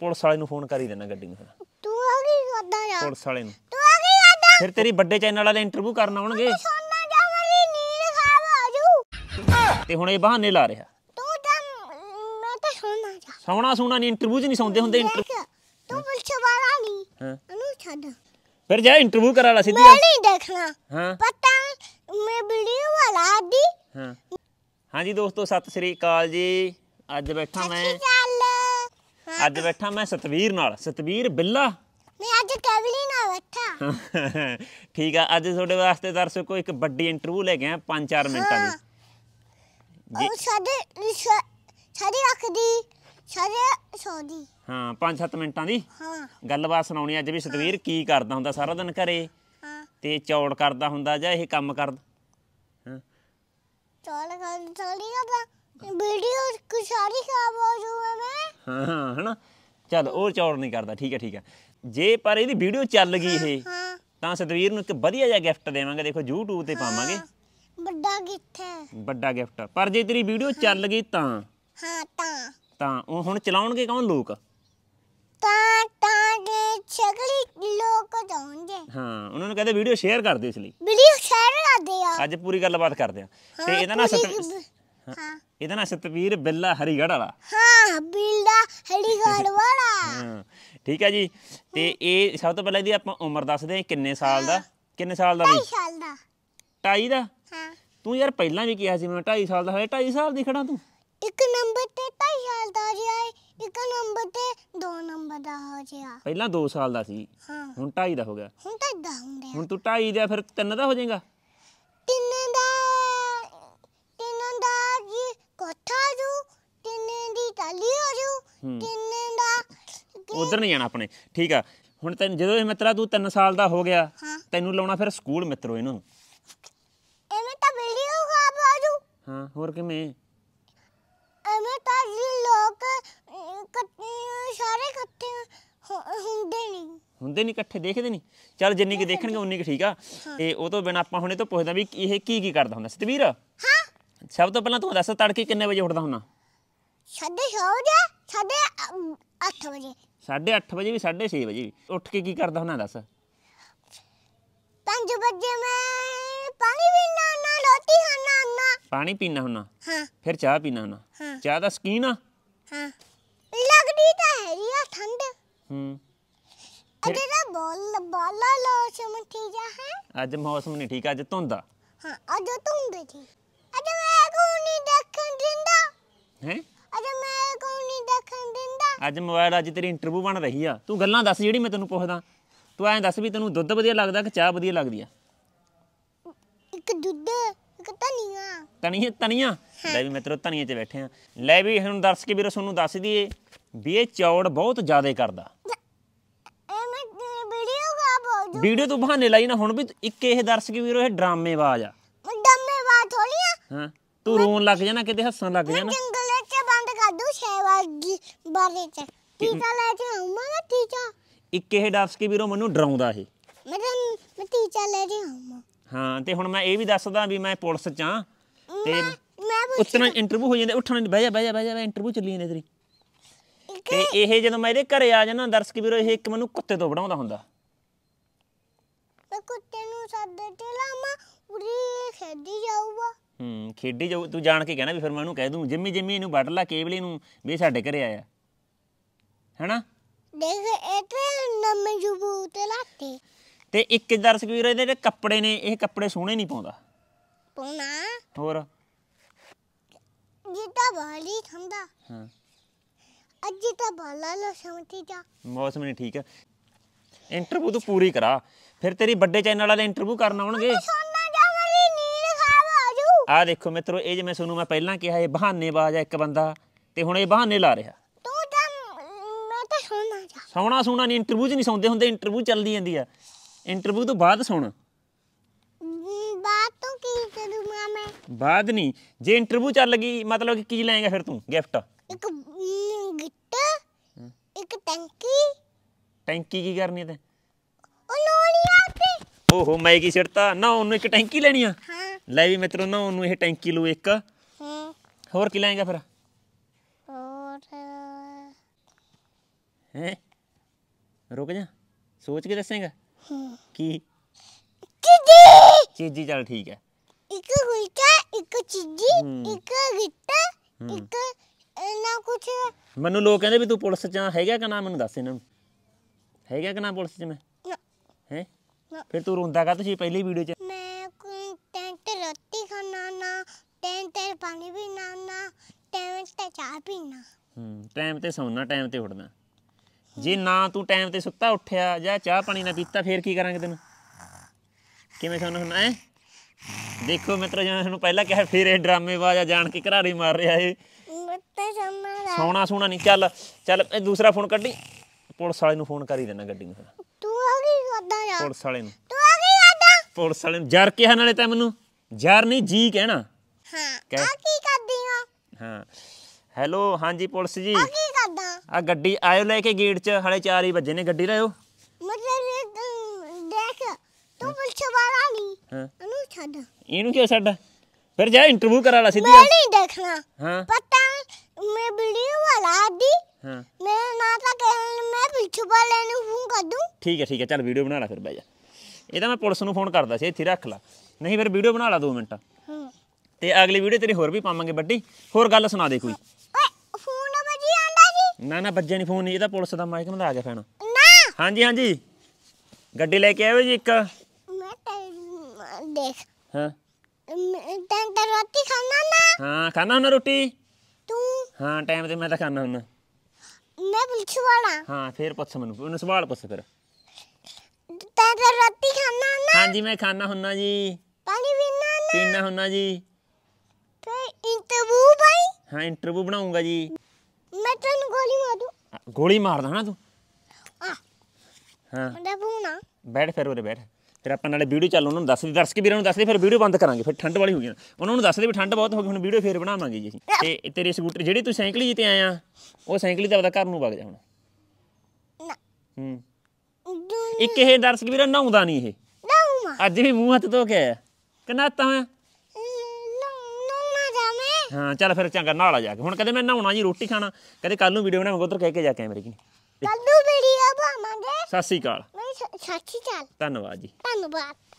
police ਵਾਲੇ ਨੂੰ phone ਕਰ ਹੀ ਦੇਣਾ ਗੱਡੀ ਨੂੰ ਫਿਰ ਤੂੰ ਆ ਕੀ ਕਰਦਾ ਯਾਰ ਪੁਲਿਸ ਵਾਲੇ ਨੂੰ ਤੂੰ ਆ ਕੀ ਕਰਦਾ ਫਿਰ ਤੇਰੀ ਵੱਡੇ ਚੈਨਲ ਵਾਲੇ ਇੰਟਰਵਿਊ ਕਰਨ ਆਉਣਗੇ ਸੋਨਾ ਜਾਵਲੀ ਨੀਂਦ ਖਾਬ ਆਜੂ ਤੇ ਹੁਣ ਇਹ ਬਹਾਨੇ ਲਾ ਰਿਹਾ ਤੂੰ ਤਾਂ ਮੈਂ ਤਾਂ ਸੋਨਾ ਜਾ ਸੋਣਾ ਸੋਣਾ ਨਹੀਂ ਇੰਟਰਵਿਊ 'ਚ ਨਹੀਂ ਸੌਂਦੇ ਹੁੰਦੇ ਤੂੰ ਪੁਲਿਸ ਵਾਲਾ ਨਹੀਂ ਹਾਂ ਨੂੰ ਛੱਡ ਫਿਰ ਜਾ ਇੰਟਰਵਿਊ ਕਰਾ ਲੈ ਸਿੱਧੀ ਮੈਂ ਨਹੀਂ ਦੇਖਣਾ ਹਾਂ ਪਤਾ ਮੈਂ ਵੀਡੀਓ ਵਾਲਾ ਦੀ ਹਾਂ ਹਾਂਜੀ ਦੋਸਤੋ ਸਤਿ ਸ੍ਰੀ ਅਕਾਲ ਜੀ ਅੱਜ ਬੈਠਾ ਮੈਂ ਅੱਜ ਬੈਠਾ ਮੈਂ ਸਤਵੀਰ ਨਾਲ ਸਤਵੀਰ ਬਿੱਲਾ ਮੈਂ ਅੱਜ ਕਵਲੀ ਨਾਲ ਬੈਠਾ ਠੀਕ ਆ ਅੱਜ ਤੁਹਾਡੇ ਵਾਸਤੇ ਦਰਸ਼ਕੋ ਇੱਕ ਵੱਡੀ ਇੰਟਰਵਿਊ ਲੈ ਕੇ ਆ 5-4 ਮਿੰਟਾਂ ਦੀ ਉਹ ਸਾਡੇ ਸਾਡੀ ਰੱਖਦੀ ਸਾਡੇ ਸੌਦੀ ਹਾਂ 5-7 ਮਿੰਟਾਂ ਦੀ ਹਾਂ ਗੱਲਬਾਤ ਸੁਣਾਉਣੀ ਅੱਜ ਵੀ ਸਤਵੀਰ ਕੀ ਕਰਦਾ ਹੁੰਦਾ ਸਾਰਾ ਦਿਨ ਘਰੇ ਹਾਂ ਤੇ ਚੌੜ ਕਰਦਾ ਹੁੰਦਾ ਜਾਂ ਇਹ ਕੰਮ ਕਰਦਾ ਹਾਂ ਚੌੜ ਕਰਦਾ ਥੋੜੀ ਕਰਦਾ ਵੀਡੀਓ ਕੁਛ ਸਾਰੀ ਖਾਬ ਹਾਂ ਹਨਾ ਚਲ ਉਹ ਚੌੜ ਨਹੀਂ ਕਰਦਾ ਠੀਕ ਹੈ ਠੀਕ ਹੈ ਜੇ ਪਰ ਇਹਦੀ ਵੀਡੀਓ ਚੱਲ ਗਈ ਇਹ ਤਾਂ ਸਤਵੀਰ ਨੂੰ ਇੱਕ ਵਧੀਆ ਜਿਹਾ ਗਿਫਟ ਦੇਵਾਂਗੇ ਦੇਖੋ YouTube ਤੇ ਪਾਵਾਂਗੇ ਵੱਡਾ ਗਿਫਟ ਹੈ ਵੱਡਾ ਗਿਫਟ ਪਰ ਜੇ ਤੇਰੀ ਵੀਡੀਓ ਚੱਲ ਗਈ ਤਾਂ ਹਾਂ ਤਾਂ ਤਾਂ ਉਹ ਹੁਣ ਚਲਾਉਣਗੇ ਕੌਣ ਲੋਕ ਤਾਂ ਤਾਂ ਦੇ ਛਗਲੀ ਲੋਕ ਜਾਉਂਗੇ ਹਾਂ ਉਹਨਾਂ ਨੂੰ ਕਹਦੇ ਵੀਡੀਓ ਸ਼ੇਅਰ ਕਰ ਦਿਓ ਇਸ ਲਈ ਵੀਡੀਓ ਸ਼ੇਅਰ ਕਰ ਦਿਓ ਅੱਜ ਪੂਰੀ ਗੱਲਬਾਤ ਕਰਦੇ ਆ ਤੇ ਇਹਦਾ ਨਾ ਹਾਂ ਇਹਦਾ ਨਾਮ ਸਤਵੀਰ ਬਿੱਲਾ ਹਰੀਗੜ ਵਾਲਾ ਹਾਂ ਬਿੱਲਾ ਹਰੀਗੜ ਵਾਲਾ ਠੀਕ ਹੈ ਜੀ ਤੇ ਇਹ ਸਭ ਤੋਂ ਪਹਿਲਾਂ ਇਹਦੀ ਆਪਾਂ ਉਮਰ ਦੱਸਦੇ ਹਾਂ ਕਿੰਨੇ ਸਾਲ ਦਾ ਕਿੰਨੇ ਸਾਲ ਦਾ ਵੀ 2 ਸਾਲ ਦਾ 2.5 ਦਾ ਹਾਂ ਤੂੰ ਯਾਰ ਪਹਿਲਾਂ ਵੀ ਕਿਹਾ ਸੀ ਮੈਂ 2.5 ਸਾਲ ਦਾ ਹੈ 2.5 ਸਾਲ ਦੀ ਖੜਾ ਤੂੰ ਇੱਕ ਨੰਬਰ ਤੇ 2.5 ਸਾਲ ਦਾ ਜਿਆ ਇੱਕ ਨੰਬਰ ਤੇ 2 ਨੰਬਰ ਦਾ ਹੋ ਗਿਆ ਪਹਿਲਾਂ 2 ਸਾਲ ਦਾ ਸੀ ਹਾਂ ਹੁਣ 2.5 ਦਾ ਹੋ ਗਿਆ ਹੁਣ 2.5 ਦਾ ਹੁੰਦਾ ਹੁਣ ਤੂੰ 2.5 ਦਾ ਫਿਰ 3 ਦਾ ਹੋ ਜਾਏਗਾ 3 ਦਾ ਕਿੰਨੇ ਦਾ ਉਧਰ ਨਹੀਂ ਜਾਣਾ ਆਪਣੇ ਠੀਕ ਆ ਹੁਣ ਤੈਨ ਜਦੋਂ ਇਹ ਮਿੱਤਰਾ ਤੂੰ 3 ਸਾਲ ਦਾ ਹੋ ਗਿਆ ਤੈਨੂੰ ਲਾਉਣਾ ਫਿਰ ਸਕੂਲ ਮਿੱਤਰੋ ਇਹਨੂੰ ਐਵੇਂ ਤਾਂ ਵੀਡੀਓ ਖਾ ਬਾਜੂ ਹਾਂ ਹੋਰ ਕਿਵੇਂ ਐਵੇਂ ਤਾਂ ਜੀ ਲੋਕ ਸਾਰੇ ਇਕੱਠੇ ਹੁੰਦੇ ਨਹੀਂ ਹੁੰਦੇ ਨਹੀਂ ਇਕੱਠੇ ਦੇਖਦੇ ਨਹੀਂ ਚੱਲ ਜਿੰਨੀ ਕਿ ਦੇਖਣਗੇ ਉਨੀ ਕਿ ਠੀਕ ਆ ਤੇ ਉਹ ਤੋਂ ਬਿਨਾ ਆਪਾਂ ਹੁਣੇ ਤੋਂ ਪੁੱਛਦਾ ਵੀ ਇਹ ਕੀ ਕੀ ਕਰਦਾ ਹੁੰਦਾ ਸਤਵੀਰ ਹਾਂ ਸਭ ਤੋਂ ਪਹਿਲਾਂ ਤੂੰ ਦੱਸ ਤੜਕੇ ਕਿੰਨੇ ਵਜੇ ਉੱਠਦਾ ਹੁੰਦਾ ਸਾਢੇ 6 ਵਜੇ ਸਾਢੇ 8 ਵਜੇ ਸਾਢੇ 8 ਵਜੇ ਵੀ ਸਾਢੇ 6 ਵਜੇ ਉੱਠ ਕੇ ਕੀ ਕਰਦਾ ਹੁੰਦਾ ਦੱਸ 5 ਵਜੇ ਮੈਂ ਪਾਣੀ ਪੀਣਾ ਨਾ ਰੋਟੀ ਖਾਣਾ ਨਾ ਪਾਣੀ ਪੀਣਾ ਹੁੰਦਾ ਹਾਂ ਫਿਰ ਚਾਹ ਪੀਣਾ ਹੁੰਦਾ ਚਾਹ ਦਾ ਸਕੀਨ ਆ ਹਾਂ ਲੱਗਦੀ ਤਾਂ ਹੈਗੀ ਆ ਠੰਡ ਹੂੰ ਅੱਜ ਦਾ ਬੋਲ ਬਾਲਾ ਮੌਸਮ ਠੀਕ ਆ ਹੈ ਅੱਜ ਮੌਸਮ ਨਹੀਂ ਠੀਕ ਅੱਜ ਧੁੰਦਾ ਹਾਂ ਅੱਜ ਧੁੰਦ ਜੀ ਅੱਜ ਮੈਂ ਕੋਈ ਨਹੀਂ ਦੇਖਣ ਦਿੰਦਾ ਹੈ ਅਜ ਮੈਂ ਕੋਈ ਨਹੀਂ ਦੇਖਣ ਦਿੰਦਾ ਅੱਜ ਮੋਬਾਈਲ ਅੱਜ ਤੇਰੀ ਇੰਟਰਵਿਊ ਬਣ ਰਹੀ ਆ ਤੂੰ ਗੱਲਾਂ ਦੱਸ ਜਿਹੜੀ ਮੈਂ ਤੈਨੂੰ ਪੁੱਛਦਾ ਤੂੰ ਐਂ ਦੱਸ ਵੀ ਤੈਨੂੰ ਦੁੱਧ ਵਧੀਆ ਲੱਗਦਾ ਕਿ ਚਾਹ ਵਧੀਆ ਲੱਗਦੀ ਆ ਇੱਕ ਦੁੱਧ ਇੱਕ ਤਨੀਆ ਤਨੀਆ ਤਨੀਆ ਲੈ ਵੀ ਤੇਰੇ ਤਨੀਆ 'ਚ ਬੈਠੇ ਆ ਲੈ ਵੀ ਹੁਣ ਦਰਸ਼ਕ ਵੀਰੋ ਤੁਹਾਨੂੰ ਦੱਸ ਦਈਏ ਵੀ ਇਹ ਚੌੜ ਬਹੁਤ ਜ਼ਿਆਦਾ ਕਰਦਾ ਵੀਡੀਓ ਤੋਂ ਬਹਾਨੇ ਲਾਈ ਨਾ ਹੁਣ ਵੀ ਇੱਕ ਇਹ ਦਰਸ਼ਕ ਵੀਰੋ ਇਹ ਡਰਾਮੇਬਾਜ਼ ਆ ਡਰਾਮੇਬਾਜ਼ ਥੋੜੀ ਆ ਹਾਂ ਤੂੰ ਰੋਣ ਲੱਗ ਜਾਣਾ ਕਿਤੇ ਹੱਸਣ ਲੱਗ ਜਾਣਾ ਲੱਗੀ ਬਾਰੇ ਚ ਟੀਚਾ ਲੈ ਕੇ ਆਉਂਗਾ ਟੀਚਾ ਇੱਕ ਇਹ ਡਾਫਸਕੀ ਵੀਰੋ ਮੈਨੂੰ ਡਰਾਉਂਦਾ ਇਹ ਮੈਂ ਮੈਂ ਟੀਚਾ ਲੈ ਕੇ ਆਉਂਗਾ ਹਾਂ ਤੇ ਹੁਣ ਮੈਂ ਇਹ ਵੀ ਦੱਸਦਾ ਵੀ ਮੈਂ ਪੁਲਿਸ ਚ ਆ ਤੇ ਉਤਨਾ ਇੰਟਰਵਿਊ ਹੋ ਜਾਂਦਾ ਉੱਠਣ ਬਹਿ ਜਾ ਬਹਿ ਜਾ ਬਹਿ ਜਾ ਇੰਟਰਵਿਊ ਚੱਲੀ ਜਾਂਦੇ ਤੇਰੀ ਤੇ ਇਹ ਜਦੋਂ ਮੈਂ ਇਹਦੇ ਘਰੇ ਆ ਜਾਣਾ ਦਰਸ਼ਕ ਵੀਰੋ ਇਹ ਇੱਕ ਮੈਨੂੰ ਕੁੱਤੇ ਤੋਂ ਬਣਾਉਂਦਾ ਹੁੰਦਾ ਮੈਂ ਕੁੱਤੇ ਨੂੰ ਸੱਦ ਕੇ ਲਾਮਾ ਉਰੀ ਖੇਡੀ ਜਾਊਗਾ ਹੂੰ ਖੇਡੀ ਜਾ ਤੂੰ ਜਾਣ ਕੇ ਕਹਿਣਾ ਵੀ ਫਿਰ ਮੈਂ ਉਹਨੂੰ ਕਹਿ ਦੂੰ ਜਿੰਮੀ ਜਿੰਮੀ ਇਹਨੂੰ ਵੱਢ ਲਾ ਕੇਵਲੇ ਨੂੰ ਵੀ ਸਾਡੇ ਘਰੇ ਆਇਆ ਹੈਨਾ ਦੇਖ ਇਹ ਤੇ ਨੰਮ ਜੂ ਤੇ ਲਾਤੇ ਤੇ ਇੱਕ ਦਰਸ਼ਕ ਵੀਰ ਇਹਦੇ ਜਿਹੜੇ ਕੱਪੜੇ ਨੇ ਇਹ ਕੱਪੜੇ ਸੋਹਣੇ ਨਹੀਂ ਪਾਉਂਦਾ ਪਾਉਣਾ ਹੋਰ ਜੀ ਤਾਂ ਬਾਲੀ ਠੰਡਾ ਹਾਂ ਅੱਜ ਤਾਂ ਬਾਲਾ ਲੋ ਸਮਤੀ ਜਾ ਮੌਸਮ ਨਹੀਂ ਠੀਕ ਹੈ ਇੰਟਰਵਿਊ ਤੂੰ ਪੂਰੀ ਕਰਾ ਫਿਰ ਤੇਰੀ ਵੱਡੇ ਚੈਨਲ ਵਾਲੇ ਇੰਟਰਵਿਊ ਕਰਨ ਆਉਣਗੇ ਆ ਦੇਖੋ ਮਿੱਤਰੋ ਇਹ ਜਿਵੇਂ ਤੁਹਾਨੂੰ ਮੈਂ ਪਹਿਲਾਂ ਕਿਹਾ ਇਹ ਬਹਾਨੇਬਾਜ਼ ਆ ਇੱਕ ਬੰਦਾ ਤੇ ਹੁਣ ਇਹ ਬਹਾਨੇ ਲਾ ਰਿਹਾ ਤੂੰ ਤਾਂ ਮੈਂ ਤਾਂ ਸੌਣਾ ਜਾ ਸੌਣਾ ਸੌਣਾ ਨਹੀਂ ਇੰਟਰਵਿਊ 'ਚ ਨਹੀਂ ਸੌਂਦੇ ਹੁੰਦੇ ਇੰਟਰਵਿਊ ਚੱਲਦੀ ਜਾਂਦੀ ਆ ਇੰਟਰਵਿਊ ਤੋਂ ਬਾਅਦ ਸੌਣਾ ਬਾਅਦ ਤੋਂ ਕੀ ਮਾਂ ਮੈਂ ਬਾਅਦ ਨਹੀਂ ਜੇ ਇੰਟਰਵਿਊ ਚੱਲ ਗਈ ਮਤਲਬ ਕਿ ਕੀ ਲਾਏਗਾ ਫਿਰ ਤੂੰ ਗਿਫਟ ਇੱਕ ਗਿਫਟ ਇੱਕ ਟੈਂਕੀ ਟੈਂਕੀ ਕੀ ਕਰਨੀ ਤੇ ਉਹ ਲੋਣੀ ਆਪੇ ਓਹੋ ਮੈਂ ਕੀ ਛੜਤਾ ਨਾ ਉਹਨੂੰ ਇੱਕ ਟੈਂਕੀ ਲੈਣੀ ਆ ਹਾਂ ਲੈ ਵੀ ਮਿੱਤਰੋ ਨਾ ਉਹਨੂੰ ਇਹ ਟੈਂਕੀ ਲੋ ਇੱਕ ਹੋਰ ਕੀ ਲਾਏਗਾ ਫਿਰ ਹੋਰ ਹੈ ਰੁਕ ਜਾ ਸੋਚ ਕੇ ਦੱਸੇਗਾ ਕੀ ਚੀਜੀ ਚੀਜੀ ਚਲ ਠੀਕ ਹੈ ਇੱਕ ਗੁਲਕਾ ਇੱਕ ਚੀਜੀ ਇੱਕ ਗਿੱਟਾ ਇੱਕ ਨਾ ਕੁਛ ਮੈਨੂੰ ਲੋਕ ਕਹਿੰਦੇ ਵੀ ਤੂੰ ਪੁਲਿਸ ਚ ਹੈਗਾ ਕਿ ਨਾ ਮੈਨੂੰ ਦੱਸ ਇਹਨਾਂ ਨੂੰ ਹੈਗਾ ਕਿ ਨਾ ਪੁਲਿਸ ਚ ਮੈਂ ਹੈ ਫਿਰ ਤੂੰ ਰੋਂਦਾ ਕਾ ਤੁਸੀਂ ਪਹਿਲੀ ਵੀਡੀਓ ਚ ਖਾਣਾ ਟਾਈਮ ਤੇ ਪਾਣੀ ਪੀਣਾ ਨਾ ਟਾਈਮ ਤੇ ਚਾਹ ਪੀਣਾ ਹੂੰ ਟਾਈਮ ਤੇ ਸੌਣਾ ਟਾਈਮ ਤੇ ਉੱਠਣਾ ਜੇ ਨਾ ਤੂੰ ਟਾਈਮ ਤੇ ਸੁੱਤਾ ਉੱਠਿਆ ਜਾਂ ਚਾਹ ਪਾਣੀ ਨਾ ਪੀਤਾ ਫੇਰ ਕੀ ਕਰਾਂਗੇ ਤੈਨੂੰ ਕਿਵੇਂ ਸੌਣਾ ਹੁੰਦਾ ਹੈ ਦੇਖੋ ਮਿੱਤਰੋ ਜਿਵੇਂ ਤੁਹਾਨੂੰ ਪਹਿਲਾਂ ਕਿਹਾ ਫੇਰ ਇਹ ਡਰਾਮੇਬਾਜ਼ ਆ ਜਾਣ ਕੇ ਘਰਾੜੀ ਮਾਰ ਰਿਹਾ ਏ ਸੌਣਾ ਸੋਣਾ ਨਹੀਂ ਚੱਲ ਚੱਲ ਇਹ ਦੂਸਰਾ ਫੋਨ ਕੱਢੀ ਪੁਲਿਸ ਵਾਲੇ ਨੂੰ ਫੋਨ ਕਰ ਹੀ ਦੇਣਾ ਗੱਡੀ ਨੂੰ ਤੂੰ ਆ ਕੀ ਕਰਦਾ ਯਾਰ ਪੁਲਿਸ ਵਾਲੇ ਨੂੰ ਤੂੰ ਆ ਕੀ ਕਰਦਾ ਪੁਲਿਸ ਵਾਲੇ ਨੂੰ ਜਰ ਕੇ ਹਨ ਵਾਲੇ ਤੈਨੂੰ ਯਾਰ ਨਹੀਂ ਜੀ ਕਹਿਣਾ ਹਾਂ ਆ ਕੀ ਕਰਦੀ ਆ ਹਾਂ ਹੈਲੋ ਹਾਂਜੀ ਪੁਲਿਸ ਜੀ ਆ ਕੀ ਕਰਦਾ ਆ ਗੱਡੀ ਆਇਓ ਲੈ ਕੇ ਗੇਟ 'ਚ ਹਲੇ 4 ਹੀ ਵਜੇ ਨੇ ਗੱਡੀ ਲਾਇਓ ਮਤਲਬ ਦੇਖ ਤੂੰ ਪੁਲਿਸ ਵਾਲਾ ਨਹੀਂ ਹਾਂ ਇਹਨੂੰ ਛੱਡ ਇਹਨੂੰ ਕਿਉਂ ਛੱਡ ਫਿਰ ਜਾ ਇੰਟਰਵਿਊ ਕਰਾ ਲੈ ਸਿੱਧੀ ਮੈਂ ਨਹੀਂ ਦੇਖਣਾ ਹਾਂ ਪਤਾ ਮੈਂ ਵੀਡੀਓ ਵਾਲਾ ਦੀ ਹਾਂ ਮੈਂ ਨਾ ਤਾਂ ਕਹਿਣ ਮੈਂ ਪੁਲਿਸ ਵਾਲੇ ਨੂੰ ਫੋਨ ਕਰ ਦੂੰ ਠੀਕ ਹੈ ਠੀਕ ਹੈ ਚੱਲ ਵੀਡੀਓ ਬਣਾ ਲੈ ਫਿਰ ਬਹਿ ਜਾ ਇਹ ਤਾਂ ਮੈਂ ਪੁਲਿਸ ਨੂੰ ਫੋਨ ਕਰਦਾ ਸੀ ਇੱਥੇ ਰੱਖ ਲਾ ਨਹੀਂ ਫਿਰ ਵੀਡੀਓ ਬਣਾ ਲਾ 2 ਮਿੰਟ ਹਾਂ ਤੇ ਅਗਲੀ ਵੀਡੀਓ ਤੇਰੀ ਹੋਰ ਵੀ ਪਾਵਾਂਗੇ ਬੱਡੀ ਹੋਰ ਗੱਲ ਸੁਣਾ ਦੇ ਕੋਈ ਓਏ ਫੋਨ ਵੱਜੀ ਆਂਦਾ ਜੀ ਨਾ ਨਾ ਵੱਜਿਆ ਨਹੀਂ ਫੋਨ ਨਹੀਂ ਇਹ ਤਾਂ ਪੁਲਿਸ ਦਾ ਮਾਈਕ ਨਾਲ ਆ ਗਿਆ ਫੈਣਾ ਨਾ ਹਾਂਜੀ ਹਾਂਜੀ ਗੱਡੀ ਲੈ ਕੇ ਆਇਓ ਜੀ ਇੱਕ ਮੈਂ ਦੇਖ ਹਾਂ ਤਾਂ ਤਾਂ ਰੋਟੀ ਖਾਣਾ ਨਾ ਹਾਂ ਖਾਣਾ ਹੁੰਦਾ ਰੋਟੀ ਤੂੰ ਹਾਂ ਟਾਈਮ ਤੇ ਮੈਂ ਤਾਂ ਖਾਣਾ ਹੁੰਦਾ ਮੈਂ ਪੁੱਛ ਵਾਲਾ ਹਾਂ ਫੇਰ ਪੁੱਛ ਮੈਨੂੰ ਉਹਨੂੰ ਸਵਾਲ ਪੁੱਛ ਫਿਰ ਤਾਂ ਤਾਂ ਰੋਟੀ ਖਾਣਾ ਨਾ ਹਾਂਜੀ ਮੈਂ ਖਾਣਾ ਹੁੰਦਾ ਜੀ ਪਾਣੀ ਪੀਣਾ ਨਾ ਪੀਣਾ ਹੁੰਨਾ ਜੀ ਤੇ ਇੰਟਰਵਿਊ ਬਾਈ ਹਾਂ ਇੰਟਰਵਿਊ ਬਣਾਉਂਗਾ ਜੀ ਮੈਂ ਤੈਨੂੰ ਗੋਲੀ ਮਾਰ ਦੂੰ ਗੋਲੀ ਮਾਰਦਾ ਨਾ ਤੂੰ ਹਾਂ ਮੈਂ ਬੂਣਾ ਬੈਠ ਫਿਰ ਉਰੇ ਬੈਠ ਫਿਰ ਆਪਾਂ ਨਾਲੇ ਵੀਡੀਓ ਚੱਲ ਉਹਨਾਂ ਨੂੰ ਦੱਸ ਦੇ ਦਰਸ਼ਕ ਵੀਰਾਂ ਨੂੰ ਦੱਸ ਦੇ ਫਿਰ ਵੀਡੀਓ ਬੰਦ ਕਰਾਂਗੇ ਫਿਰ ਠੰਡ ਵਾਲੀ ਹੋ ਗਈ ਉਹਨਾਂ ਨੂੰ ਦੱਸ ਦੇ ਵੀ ਠੰਡ ਬਹੁਤ ਹੋ ਗਈ ਹੁਣ ਵੀਡੀਓ ਫੇਰ ਬਣਾਵਾਂਗੇ ਜੀ ਅਸੀਂ ਤੇ ਤੇਰੇ ਸਕੂਟਰ ਜਿਹੜੀ ਤੂੰ ਸਾਈਕਲੀ ਤੇ ਆਇਆ ਉਹ ਸਾਈਕਲੀ ਤੇ ਆਪਦਾ ਘਰ ਨੂੰ ਵਗ ਜਾ ਹੁਣ ਨਾ ਹੂੰ ਇੱਕ ਇਹ ਦਰਸ਼ਕ ਵੀਰਾਂ ਨਹਾਉਂਦਾ ਨਹੀਂ ਇਹ ਅੱਜ ਵੀ ਮੂੰਹ ਹੱਥ ਧੋ ਕੇ ਆਇਆ ਕਿੰਨਾ ਦਿੱਤਾ ਹੋਇਆ ਹਾਂ ਚੱਲ ਫਿਰ ਚੰਗਾ ਨਾਲਾ ਜਾ ਕੇ ਹੁਣ ਕਦੇ ਮੈਂ ਨਹਾਉਣਾ ਜੀ ਰੋਟੀ ਖਾਣਾ ਕਦੇ ਕੱਲ ਨੂੰ ਵੀਡੀਓ ਬਣਾਵਾਂਗਾ ਉਧਰ ਕਹਿ ਕੇ ਜਾ ਕੇ ਮੇਰੇ ਕੀ ਕੱਲ ਨੂੰ ਵੀਡੀਓ ਬਣਾਵਾਂਗੇ ਸਤਿ ਸ਼੍ਰੀ ਅਕਾਲ ਸਤਿ ਸ਼੍ਰੀ ਅਕਾਲ ਧੰਨਵਾਦ ਜੀ ਧੰਨਵਾਦ